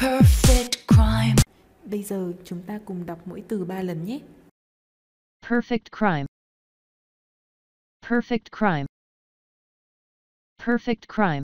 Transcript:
Perfect crime. Bây giờ chúng ta cùng đọc mỗi từ ba lần nhé. Perfect crime. Perfect crime. Perfect crime.